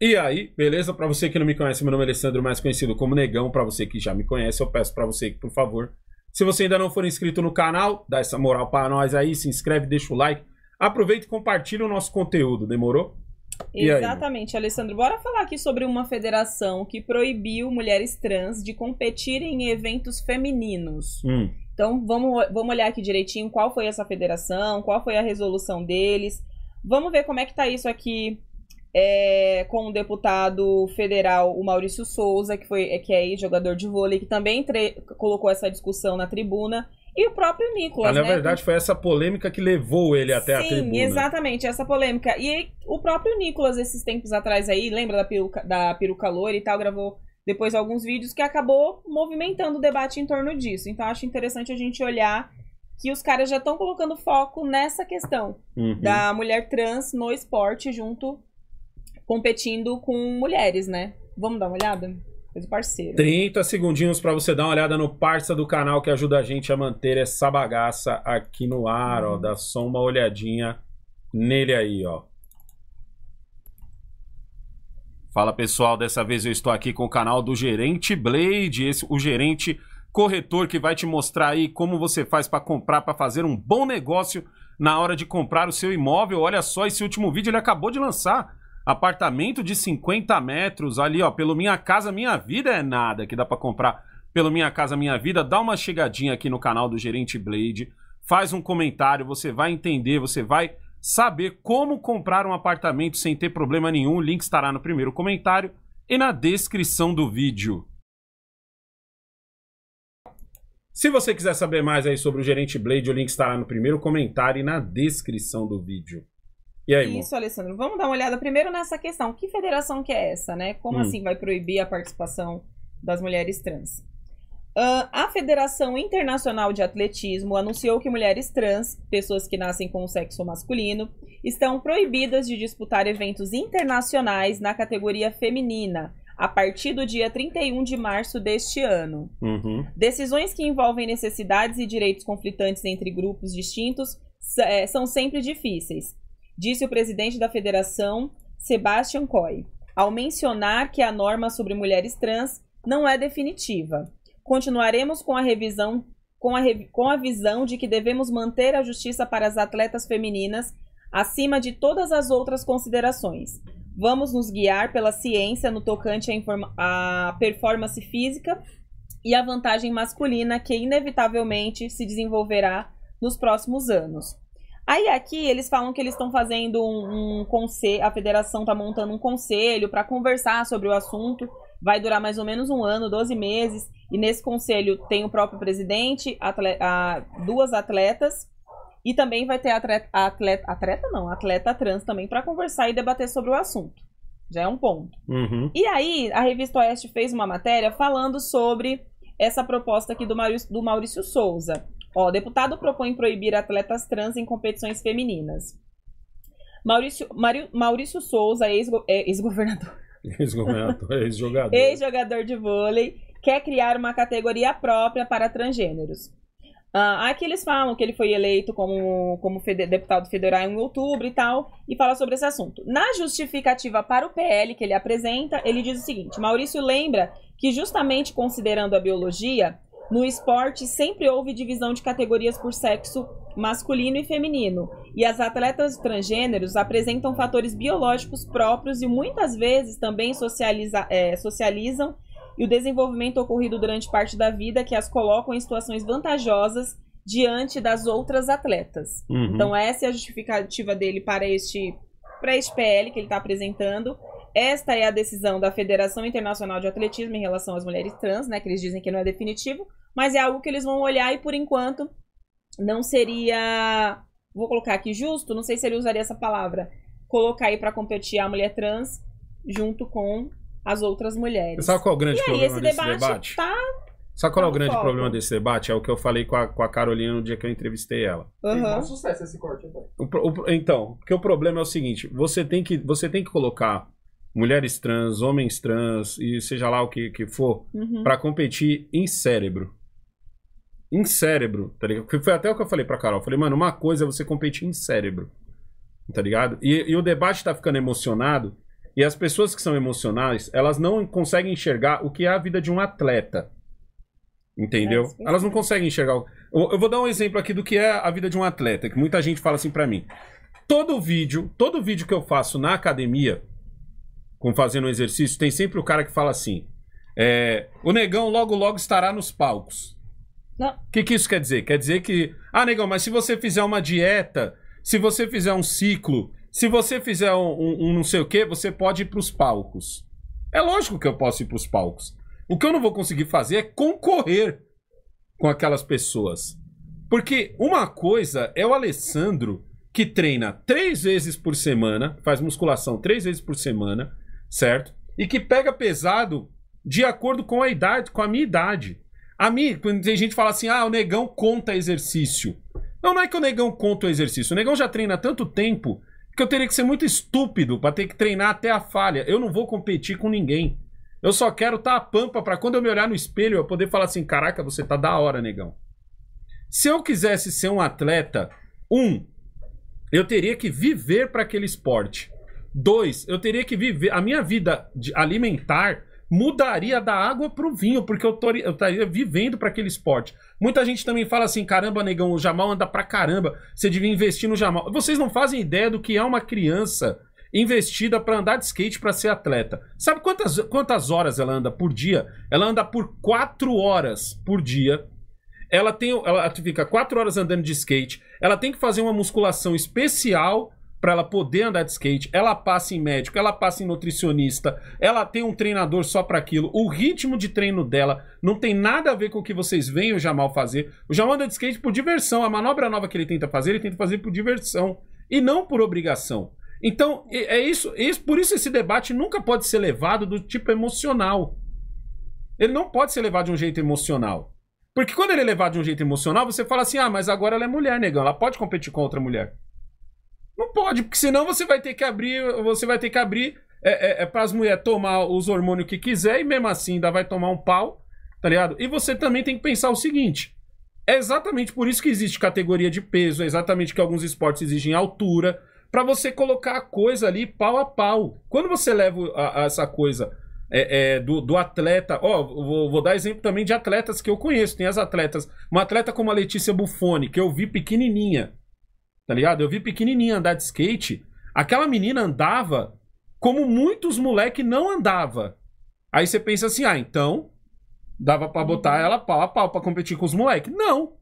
E aí, beleza? Para você que não me conhece, meu nome é Alessandro, mais conhecido como Negão. Para você que já me conhece, eu peço para você que, por favor, se você ainda não for inscrito no canal, dá essa moral para nós aí, se inscreve, deixa o like, aproveita e compartilha o nosso conteúdo, demorou? Exatamente, aí? Alessandro. Bora falar aqui sobre uma federação que proibiu mulheres trans de competirem em eventos femininos. Hum. Então vamos, vamos olhar aqui direitinho qual foi essa federação, qual foi a resolução deles. Vamos ver como é que tá isso aqui é, com o deputado federal, o Maurício Souza, que, foi, que é jogador de vôlei, que também tre- colocou essa discussão na tribuna. E o próprio Nicolas. Ah, na né? verdade, foi essa polêmica que levou ele até Sim, a tribuna. Sim, exatamente, essa polêmica. E o próprio Nicolas, esses tempos atrás aí, lembra da peruca, da peruca loura e tal, gravou depois alguns vídeos que acabou movimentando o debate em torno disso. Então, acho interessante a gente olhar que os caras já estão colocando foco nessa questão uhum. da mulher trans no esporte junto competindo com mulheres, né? Vamos dar uma olhada? Coisa parceiro. 30 segundinhos para você dar uma olhada no parça do canal que ajuda a gente a manter essa bagaça aqui no ar, ó. Uhum. Dá só uma olhadinha nele aí, ó. Fala pessoal, dessa vez eu estou aqui com o canal do Gerente Blade, esse, o gerente corretor que vai te mostrar aí como você faz para comprar, para fazer um bom negócio na hora de comprar o seu imóvel. Olha só, esse último vídeo ele acabou de lançar apartamento de 50 metros ali, ó, pelo Minha Casa Minha Vida é nada, que dá para comprar pelo Minha Casa Minha Vida, dá uma chegadinha aqui no canal do Gerente Blade, faz um comentário, você vai entender, você vai saber como comprar um apartamento sem ter problema nenhum. O link estará no primeiro comentário e na descrição do vídeo. Se você quiser saber mais aí sobre o Gerente Blade, o link estará no primeiro comentário e na descrição do vídeo. E aí, Isso, amor? Alessandro. Vamos dar uma olhada primeiro nessa questão. Que federação que é essa, né? Como hum. assim vai proibir a participação das mulheres trans? Uh, a Federação Internacional de Atletismo anunciou que mulheres trans, pessoas que nascem com o sexo masculino, estão proibidas de disputar eventos internacionais na categoria feminina a partir do dia 31 de março deste ano. Uhum. Decisões que envolvem necessidades e direitos conflitantes entre grupos distintos eh, são sempre difíceis disse o presidente da federação, Sebastian Coy, ao mencionar que a norma sobre mulheres trans não é definitiva. Continuaremos com a revisão com a, com a visão de que devemos manter a justiça para as atletas femininas acima de todas as outras considerações. Vamos nos guiar pela ciência no tocante à, à performance física e à vantagem masculina que inevitavelmente se desenvolverá nos próximos anos. Aí aqui eles falam que eles estão fazendo um, um conselho, a federação está montando um conselho para conversar sobre o assunto. Vai durar mais ou menos um ano, 12 meses. E nesse conselho tem o próprio presidente, atleta, a, duas atletas e também vai ter atleta, atleta, atleta não, atleta trans também para conversar e debater sobre o assunto. Já é um ponto. Uhum. E aí a revista Oeste fez uma matéria falando sobre essa proposta aqui do Maurício, do Maurício Souza Ó, deputado propõe proibir atletas trans em competições femininas. Maurício, Maurício Souza, é, ex-governador. Ex-governador, ex-jogador. Ex-jogador de vôlei, quer criar uma categoria própria para transgêneros. Ah, aqui eles falam que ele foi eleito como, como fede, deputado federal em outubro e tal, e fala sobre esse assunto. Na justificativa para o PL que ele apresenta, ele diz o seguinte: Maurício lembra que, justamente considerando a biologia, no esporte, sempre houve divisão de categorias por sexo masculino e feminino, e as atletas transgêneros apresentam fatores biológicos próprios e muitas vezes também socializa, é, socializam e o desenvolvimento ocorrido durante parte da vida que as colocam em situações vantajosas diante das outras atletas. Uhum. Então essa é a justificativa dele para este para este PL que ele está apresentando. Esta é a decisão da Federação Internacional de Atletismo em relação às mulheres trans, né? Que eles dizem que não é definitivo, mas é algo que eles vão olhar e por enquanto não seria, vou colocar aqui justo, não sei se ele usaria essa palavra, colocar aí para competir a mulher trans junto com as outras mulheres. Sabe qual é o grande e problema aí, esse desse debate? debate? Tá... Sabe qual é o tá grande foco. problema desse debate? É o que eu falei com a, com a Carolina no dia que eu entrevistei ela. Uhum. Um sucesso esse corte. Então. então, porque o problema é o seguinte: você tem que, você tem que colocar mulheres trans, homens trans e seja lá o que, que for, uhum. para competir em cérebro em cérebro, tá ligado? Foi até o que eu falei pra Carol. Eu falei, mano, uma coisa é você competir em cérebro, tá ligado? E, e o debate tá ficando emocionado. E as pessoas que são emocionais, elas não conseguem enxergar o que é a vida de um atleta. Entendeu? É, elas não conseguem enxergar. Eu, eu vou dar um exemplo aqui do que é a vida de um atleta, que muita gente fala assim para mim. Todo vídeo, todo vídeo que eu faço na academia, com fazendo um exercício, tem sempre o cara que fala assim: é, o negão logo logo estará nos palcos. O que, que isso quer dizer? Quer dizer que. Ah, negão, mas se você fizer uma dieta, se você fizer um ciclo, se você fizer um, um, um não sei o quê, você pode ir para os palcos. É lógico que eu posso ir para os palcos. O que eu não vou conseguir fazer é concorrer com aquelas pessoas. Porque uma coisa é o Alessandro que treina três vezes por semana, faz musculação três vezes por semana, certo? E que pega pesado de acordo com a idade, com a minha idade. A mim, quando tem gente que fala assim, ah, o negão conta exercício. Não, não é que o negão conta o exercício. O negão já treina tanto tempo que eu teria que ser muito estúpido para ter que treinar até a falha. Eu não vou competir com ninguém. Eu só quero estar tá a pampa para quando eu me olhar no espelho eu poder falar assim: caraca, você tá da hora, negão. Se eu quisesse ser um atleta, um, eu teria que viver para aquele esporte. Dois, eu teria que viver. A minha vida alimentar mudaria da água para o vinho, porque eu, eu estaria vivendo para aquele esporte. Muita gente também fala assim: caramba, negão, o Jamal anda pra caramba, você devia investir no Jamal. Vocês não fazem ideia do que é uma criança investida para andar de skate para ser atleta. Sabe quantas, quantas horas ela anda por dia? Ela anda por quatro horas por dia. Ela tem, ela fica quatro horas andando de skate. Ela tem que fazer uma musculação especial para ela poder andar de skate, ela passa em médico, ela passa em nutricionista, ela tem um treinador só para aquilo. O ritmo de treino dela não tem nada a ver com o que vocês veem o Jamal fazer. O Jamal anda de skate por diversão. A manobra nova que ele tenta fazer, ele tenta fazer por diversão e não por obrigação. Então, é isso, é isso, por isso esse debate nunca pode ser levado do tipo emocional. Ele não pode ser levado de um jeito emocional. Porque quando ele é levado de um jeito emocional, você fala assim: "Ah, mas agora ela é mulher, negão, ela pode competir com outra mulher". Não pode, porque senão você vai ter que abrir, você vai ter que abrir é, é, é para as mulheres tomar os hormônios que quiser e mesmo assim ainda vai tomar um pau, tá ligado? E você também tem que pensar o seguinte: é exatamente por isso que existe categoria de peso, é exatamente que alguns esportes exigem altura, para você colocar a coisa ali pau a pau. Quando você leva a, a essa coisa é, é, do, do, atleta, ó, vou, vou, dar exemplo também de atletas que eu conheço, tem as atletas, uma atleta como a Letícia Buffoni, que eu vi pequenininha, tá ligado? Eu vi pequenininha andar de skate. Aquela menina andava como muitos moleque não andava. Aí você pensa assim, ah, então dava para botar uhum. ela pau a pau pra competir com os moleque. Não.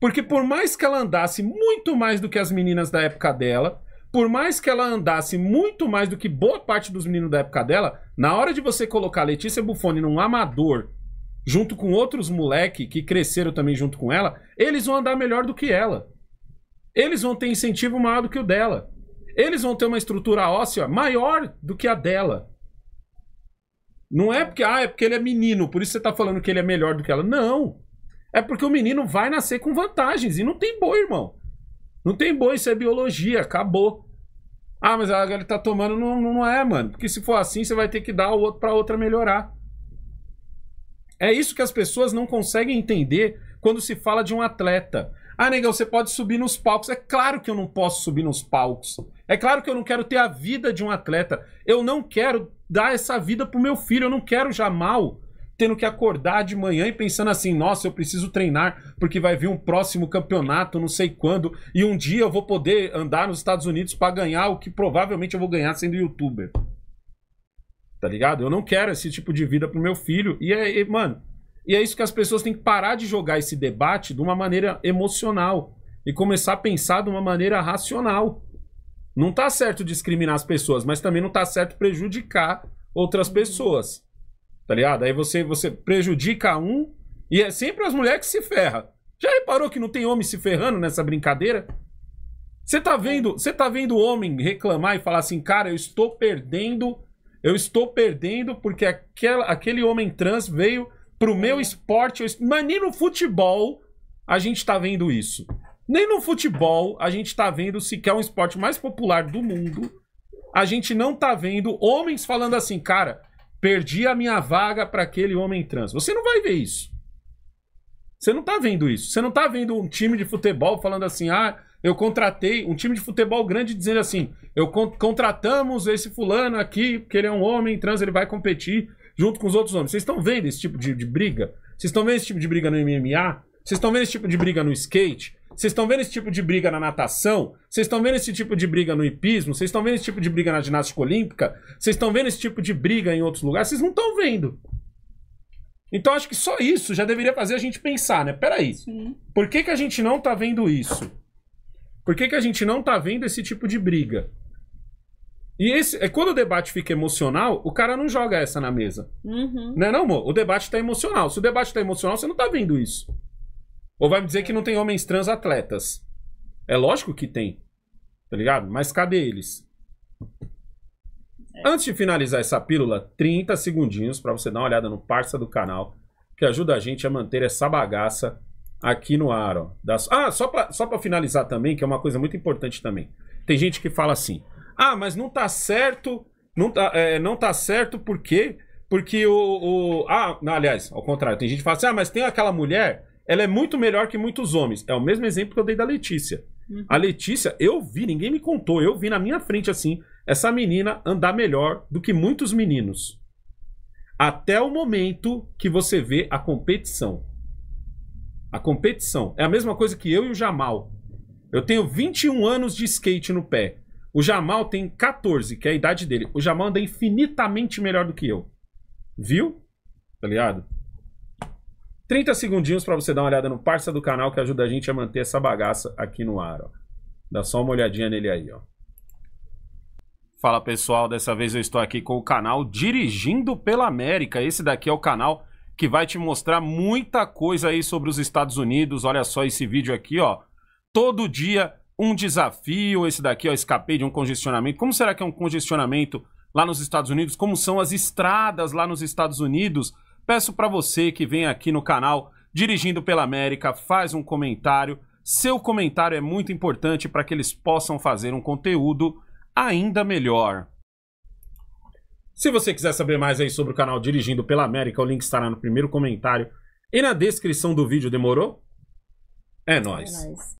Porque por mais que ela andasse muito mais do que as meninas da época dela, por mais que ela andasse muito mais do que boa parte dos meninos da época dela, na hora de você colocar Letícia Bufone num amador, junto com outros moleque que cresceram também junto com ela, eles vão andar melhor do que ela. Eles vão ter incentivo maior do que o dela. Eles vão ter uma estrutura óssea maior do que a dela. Não é porque, ah, é porque ele é menino, por isso você está falando que ele é melhor do que ela. Não. É porque o menino vai nascer com vantagens e não tem boi, irmão. Não tem boi, isso é biologia, acabou. Ah, mas a galera tá tomando, não, não é, mano. Porque se for assim, você vai ter que dar o outro pra outra melhorar. É isso que as pessoas não conseguem entender quando se fala de um atleta. Ah, negão, você pode subir nos palcos. É claro que eu não posso subir nos palcos. É claro que eu não quero ter a vida de um atleta. Eu não quero dar essa vida pro meu filho. Eu não quero já mal tendo que acordar de manhã e pensando assim: nossa, eu preciso treinar porque vai vir um próximo campeonato, não sei quando, e um dia eu vou poder andar nos Estados Unidos para ganhar o que provavelmente eu vou ganhar sendo youtuber. Tá ligado? Eu não quero esse tipo de vida pro meu filho. E é, e, mano, e é isso que as pessoas têm que parar de jogar esse debate de uma maneira emocional e começar a pensar de uma maneira racional. Não tá certo discriminar as pessoas, mas também não tá certo prejudicar outras uhum. pessoas. Tá ligado? Aí você, você prejudica um e é sempre as mulheres que se ferram. Já reparou que não tem homem se ferrando nessa brincadeira? Você tá vendo, você tá vendo homem reclamar e falar assim, cara, eu estou perdendo, eu estou perdendo porque aquela, aquele homem trans veio pro meu esporte, mas nem no futebol a gente tá vendo isso. Nem no futebol a gente tá vendo se quer um esporte mais popular do mundo. A gente não tá vendo homens falando assim, cara, perdi a minha vaga para aquele homem trans. Você não vai ver isso. Você não tá vendo isso. Você não tá vendo um time de futebol falando assim, ah, eu contratei um time de futebol grande dizendo assim, eu con contratamos esse fulano aqui, porque ele é um homem trans, ele vai competir junto com os outros homens. Vocês estão vendo esse tipo de, de briga? Vocês estão vendo esse tipo de briga no MMA? Vocês estão vendo esse tipo de briga no skate? Vocês estão vendo esse tipo de briga na natação? Vocês estão vendo esse tipo de briga no hipismo? Vocês estão vendo esse tipo de briga na ginástica olímpica? Vocês estão vendo esse tipo de briga em outros lugares? Vocês não estão vendo. Então acho que só isso já deveria fazer a gente pensar, né? Peraí, Sim. por que, que a gente não tá vendo isso? Por que, que a gente não tá vendo esse tipo de briga? E esse, é quando o debate fica emocional, o cara não joga essa na mesa. Uhum. Não é não, amor? O debate tá emocional. Se o debate tá emocional, você não tá vendo isso. Ou vai me dizer que não tem homens trans atletas. É lógico que tem. Tá ligado? Mas cadê eles? É. Antes de finalizar essa pílula, 30 segundinhos para você dar uma olhada no parça do canal, que ajuda a gente a manter essa bagaça aqui no ar. Ó. Das... Ah, só para só pra finalizar também, que é uma coisa muito importante também. Tem gente que fala assim... Ah, mas não tá certo. Não tá, é, não tá certo por quê? Porque o. o ah, não, aliás, ao contrário, tem gente que fala assim: ah, mas tem aquela mulher, ela é muito melhor que muitos homens. É o mesmo exemplo que eu dei da Letícia. Uhum. A Letícia, eu vi, ninguém me contou, eu vi na minha frente assim, essa menina andar melhor do que muitos meninos. Até o momento que você vê a competição. A competição. É a mesma coisa que eu e o Jamal. Eu tenho 21 anos de skate no pé. O Jamal tem 14, que é a idade dele. O Jamal anda infinitamente melhor do que eu. Viu? Tá ligado? 30 segundinhos para você dar uma olhada no parça do canal que ajuda a gente a manter essa bagaça aqui no ar, ó. Dá só uma olhadinha nele aí, ó. Fala pessoal, dessa vez eu estou aqui com o canal Dirigindo pela América. Esse daqui é o canal que vai te mostrar muita coisa aí sobre os Estados Unidos. Olha só esse vídeo aqui, ó. Todo dia um desafio, esse daqui, ó, escapei de um congestionamento. Como será que é um congestionamento lá nos Estados Unidos? Como são as estradas lá nos Estados Unidos? Peço para você que vem aqui no canal Dirigindo pela América, faz um comentário. Seu comentário é muito importante para que eles possam fazer um conteúdo ainda melhor. Se você quiser saber mais aí sobre o canal Dirigindo pela América, o link estará no primeiro comentário e na descrição do vídeo, demorou? É nóis. É nóis.